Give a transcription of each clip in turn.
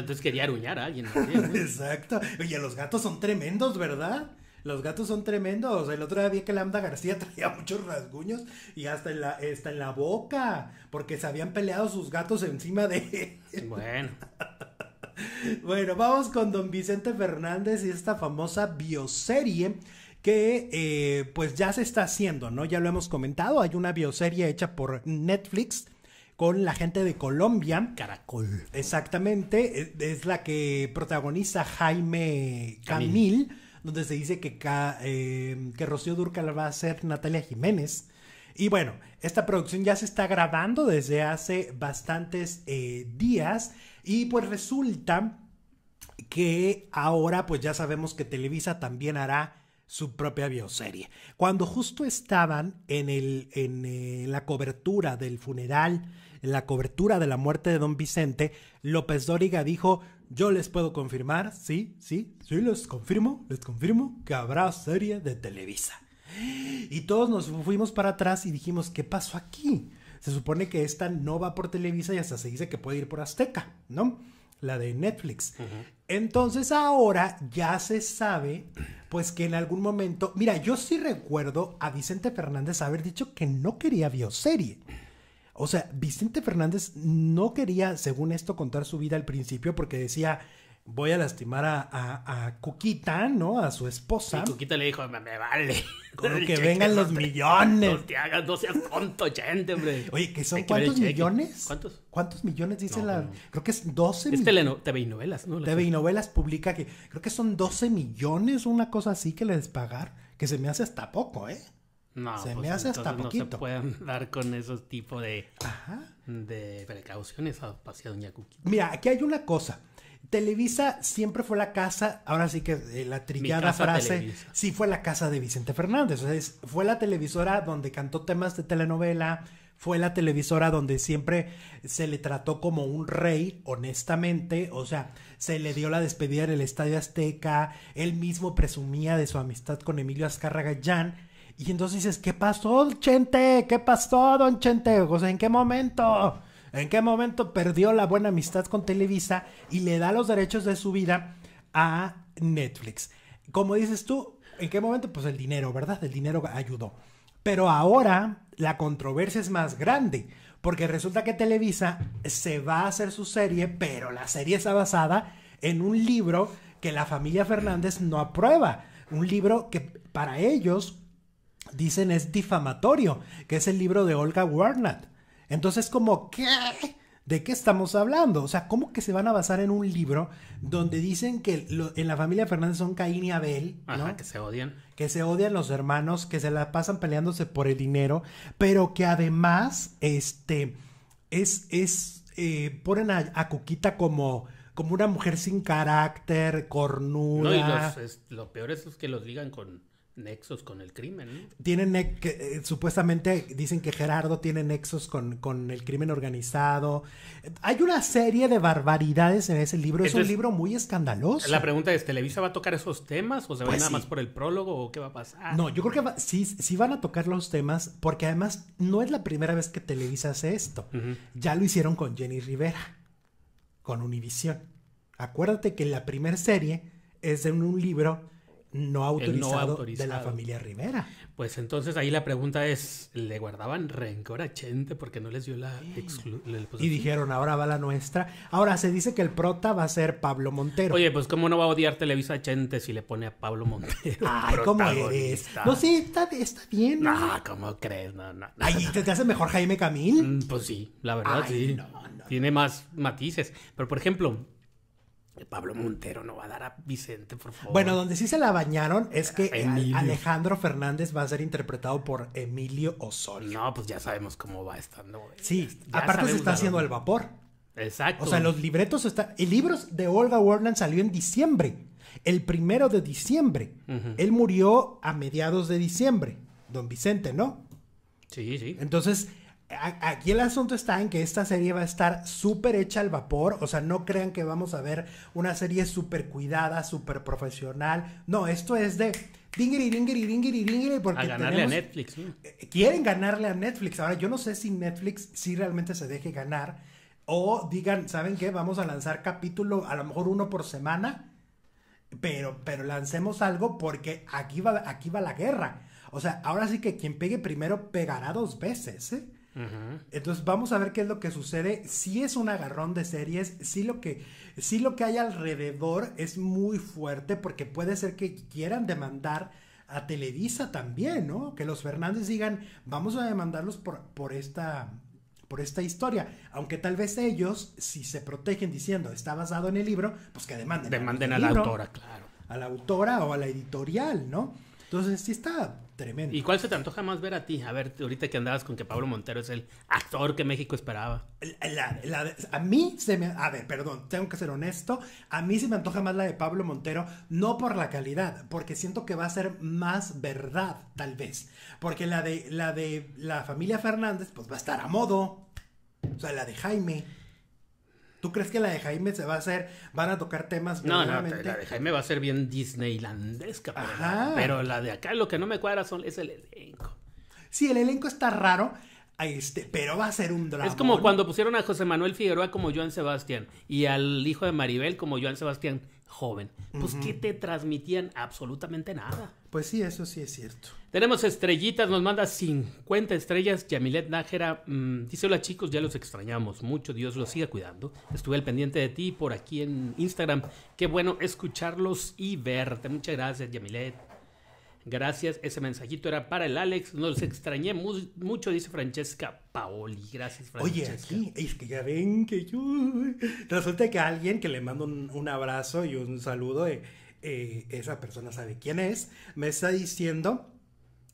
Entonces quería aruñar a alguien. Exacto. Oye, los gatos son tremendos, ¿verdad? Los gatos son tremendos. El otro día vi que Lambda García traía muchos rasguños y hasta en la, en la boca, porque se habían peleado sus gatos encima de Bueno. bueno, vamos con don Vicente Fernández y esta famosa bioserie que eh, pues ya se está haciendo, ¿no? Ya lo hemos comentado, hay una bioserie hecha por Netflix con la gente de Colombia. Caracol. Exactamente, e, es la que protagoniza Jaime Camil, donde se dice que, eh, que Rocío va a ser Natalia Jiménez. Y bueno, esta producción ya se está grabando desde hace bastantes eh, días y pues resulta que ahora pues ya sabemos que Televisa también hará su propia bioserie. Cuando justo estaban en, el, en eh, la cobertura del funeral en la cobertura de la muerte de don Vicente, López Dóriga dijo, yo les puedo confirmar, sí, sí, sí, les confirmo, les confirmo que habrá serie de Televisa. Y todos nos fuimos para atrás y dijimos, ¿qué pasó aquí? Se supone que esta no va por Televisa y hasta se dice que puede ir por Azteca, ¿no? La de Netflix. Entonces ahora ya se sabe, pues que en algún momento, mira, yo sí recuerdo a Vicente Fernández haber dicho que no quería bioserie. O sea, Vicente Fernández no quería, según esto, contar su vida al principio porque decía, voy a lastimar a, Cuquita, ¿no? A su esposa. Y Cuquita le dijo, me, vale. Con que vengan los millones. No te no seas tonto, gente, hombre. Oye, son cuántos millones? ¿Cuántos? ¿Cuántos millones dice la...? Pues creo que es 12... Es TV y novelas, ¿no? TV y novelas publica que creo que son 12 millones, una cosa así que le des pagar, que se me hace hasta poco, ¿eh? No, se pues me hace hasta poquito. No se puede dar con esos tipo de, de precauciones pasear Doña Cuquita. Mira, aquí hay una cosa. Televisa siempre fue la casa, ahora sí que eh, la trillada frase, sí fue la casa de Vicente Fernández. O sea, fue la televisora donde cantó temas de telenovela, fue la televisora donde siempre se le trató como un rey, honestamente, o sea, se le dio la despedida en el Estadio Azteca, él mismo presumía de su amistad con Emilio Azcárraga Jan y entonces dices, ¿qué pasó, Chente? ¿Qué pasó, don Chente? O sea, ¿en qué momento? ¿En qué momento perdió la buena amistad con Televisa y le da los derechos de su vida a Netflix? Como dices tú, ¿en qué momento? Pues el dinero, ¿verdad? El dinero ayudó. Pero ahora la controversia es más grande, porque resulta que Televisa se va a hacer su serie, pero la serie está basada en un libro que la familia Fernández no aprueba. Un libro que para ellos dicen es difamatorio, que es el libro de Olga Warnat. Entonces, como, ¿qué? ¿De qué estamos hablando? O sea, ¿cómo que se van a basar en un libro donde dicen que en la familia Fernández son Caín y Abel, ¿no? que se odian. Que se odian los hermanos, que se la pasan peleándose por el dinero, pero que además, este, es, es, eh, ponen a, Cuquita como, como una mujer sin carácter, cornuda. No, y lo peor es que los ligan con nexos con el crimen. Tienen eh, supuestamente dicen que Gerardo tiene nexos con, el crimen organizado. Hay una serie de barbaridades en ese libro. es un libro muy escandaloso. La pregunta es, ¿Televisa va a tocar esos temas o se va pues nada más por el prólogo o qué va a pasar? No, yo creo que sí, sí van a tocar los temas porque además no es la primera vez que Televisa hace esto. Ya lo hicieron con Jenny Rivera, con Univisión. Acuérdate que la primera serie es de un libro no autorizado, de la familia Rivera. Pues entonces ahí la pregunta es, ¿le guardaban rencor a Chente porque no les dio la... exclusión? y dijeron, ahora va la nuestra. Ahora se dice que el prota va a ser Pablo Montero. Oye, pues ¿cómo no va a odiar Televisa a Chente si le pone a Pablo Montero? Ay, ¿cómo eres? No, sí, está, bien. No, ¿cómo crees? No, ¿te, hace mejor Jaime Camil? Mm, pues sí, la verdad sí. Tiene más matices. Pero por ejemplo, eh, Pablo Montero no va a dar a Vicente, por favor. Bueno, donde sí se la bañaron es que Alejandro Fernández va a ser interpretado por Emilio Osorio. No, pues ya sabemos cómo va estando. Sí, aparte se está haciendo el vapor. Exacto. O sea, los libretos están. El libro de Olga Werland salió en diciembre. El primero de diciembre. Él murió a mediados de diciembre. Don Vicente, ¿no? Sí, sí. Entonces, Aquí el asunto está en que esta serie va a estar súper hecha al vapor, o sea, no crean que vamos a ver una serie súper cuidada, súper profesional. No, esto es de dingiri, A ganarle a Netflix. Eh, quieren ganarle a Netflix. Ahora, yo no sé si Netflix sí realmente se deje ganar, o digan, ¿saben qué? Vamos a lanzar capítulo, a lo mejor uno por semana, pero, pero lancemos algo porque aquí va, aquí va la guerra. O sea, ahora sí que quien pegue primero pegará dos veces, ¿eh? Entonces vamos a ver qué es lo que sucede. Si es un agarrón de series, Si lo que, sí lo que hay alrededor es muy fuerte porque puede ser que quieran demandar a Televisa también, ¿no? Que los Fernández digan, vamos a demandarlos por, por esta por esta historia, aunque tal vez ellos, si se protegen diciendo está basado en el libro, pues que demanden. Demanden a, la autora, claro. A la autora o a la editorial, ¿no? Entonces si está, ¿Y cuál se te antoja más ver a ti? A ver, ahorita que andabas con que Pablo Montero es el actor que México esperaba. a mí se me... A ver, perdón, tengo que ser honesto. A mí se me antoja más la de Pablo Montero, no por la calidad, porque siento que va a ser más verdad, tal vez. Porque la de la, de, la familia Fernández, pues va a estar a modo. O sea, la de Jaime. ¿Tú crees que la de Jaime se va a hacer, van a tocar temas? No, no, la de Jaime va a ser bien disneylandesca, pero, la de acá lo que no me cuadra son, es el elenco. Sí, el elenco está raro, este, pero va a ser un drama. Es como cuando pusieron a José Manuel Figueroa como Joan Sebastián y al hijo de Maribel como Joan Sebastián joven. Pues que te transmitían absolutamente nada. Pues sí, eso sí es cierto. Tenemos estrellitas, nos manda 50 estrellas. Yamilet Nájera mm, dice: Hola chicos, ya los extrañamos mucho. Dios los siga cuidando. Estuve al pendiente de ti por aquí en Instagram. Qué bueno escucharlos y verte. Muchas gracias, Yamilet. Gracias, ese mensajito era para el Alex. Nos extrañé mucho, dice Francesca Paoli. Gracias, Francesca. Oye, aquí es que ya ven que yo. Resulta que alguien que le mando un, abrazo y un saludo, eh, eh, esa persona sabe quién es, me está diciendo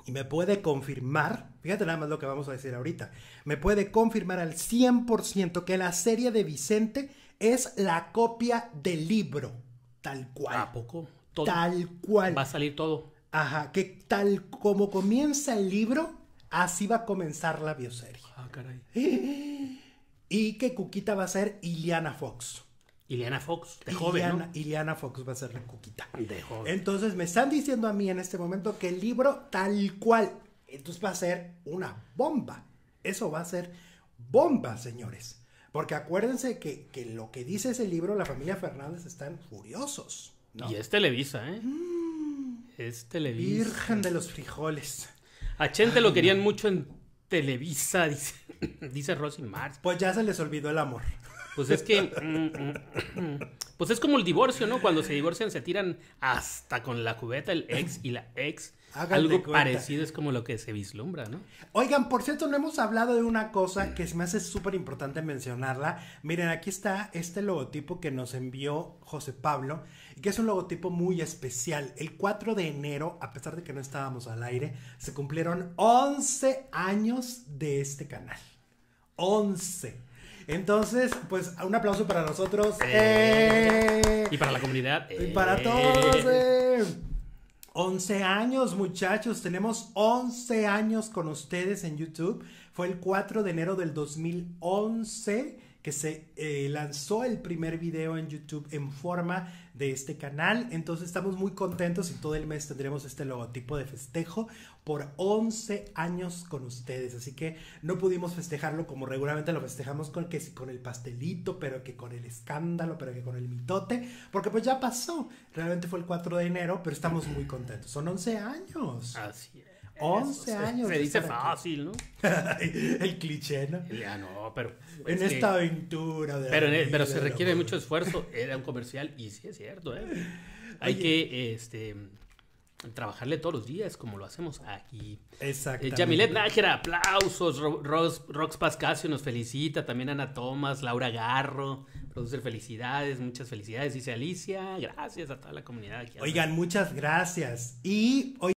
y me puede confirmar, fíjate nada más lo que vamos a decir ahorita, me puede confirmar al 100% que la serie de Vicente es la copia del libro, tal cual. ¿A poco? Tal cual. Va a salir todo. Ajá, que tal como comienza el libro, así va a comenzar la bioserie. Ah, caray. Y que Cuquita va a ser Iliana Fox. Iliana Fox, de joven. ¿no? Iliana Fox va a ser la Cuquita. De joven. Entonces me están diciendo a mí en este momento que el libro tal cual, entonces va a ser una bomba. Eso va a ser bomba, señores. Porque acuérdense que, lo que dice ese libro, la familia Fernández están furiosos. Y es Televisa, ¿eh? Mm es Televisa. Virgen de los frijoles. A Chente lo querían mucho en Televisa, dice, Rosy Mars. Pues ya se les olvidó el amor. Pues es que. Mm, mm, mm. pues es como el divorcio, ¿no? Cuando se divorcian se tiran hasta con la cubeta el ex y la ex. Algo parecido es como lo que se vislumbra, ¿no? Oigan, por cierto, no hemos hablado de una cosa que se me hace súper importante mencionarla. Miren, aquí está este logotipo que nos envió José Pablo, que es un logotipo muy especial. El 4 de enero, a pesar de que no estábamos al aire, se cumplieron 11 años de este canal. 11. Entonces, pues un aplauso para nosotros. Eh. Eh. y para la comunidad. y para eh. todos. 11 años, muchachos. Tenemos 11 años con ustedes en YouTube. Fue el 4 de enero del 2011 se eh, lanzó el primer video en YouTube en forma de este canal. Entonces estamos muy contentos y todo el mes tendremos este logotipo de festejo por 11 años con ustedes. Así que no pudimos festejarlo como regularmente lo festejamos con que con el pastelito, pero que con el escándalo, pero que con el mitote, porque pues ya pasó. Realmente fue el 4 de enero, pero estamos muy contentos. Son 11 años. Así es. 11 años. Se dice fácil, ¿no? el cliché, ¿no? Ya no, pero. En esta aventura. De pero, pero se requiere mucho esfuerzo. Era un comercial y sí es cierto, ¿eh? Hay que este, trabajarle todos los días, como lo hacemos aquí. Eh, Exactamente. Yamilet Nájera, aplausos. Rox, Pascasio nos felicita. También Ana Tomás, Laura Garro. produce felicidades, muchas felicidades, dice Alicia. Gracias a toda la comunidad. Aquí Oigan, muchas gracias. Y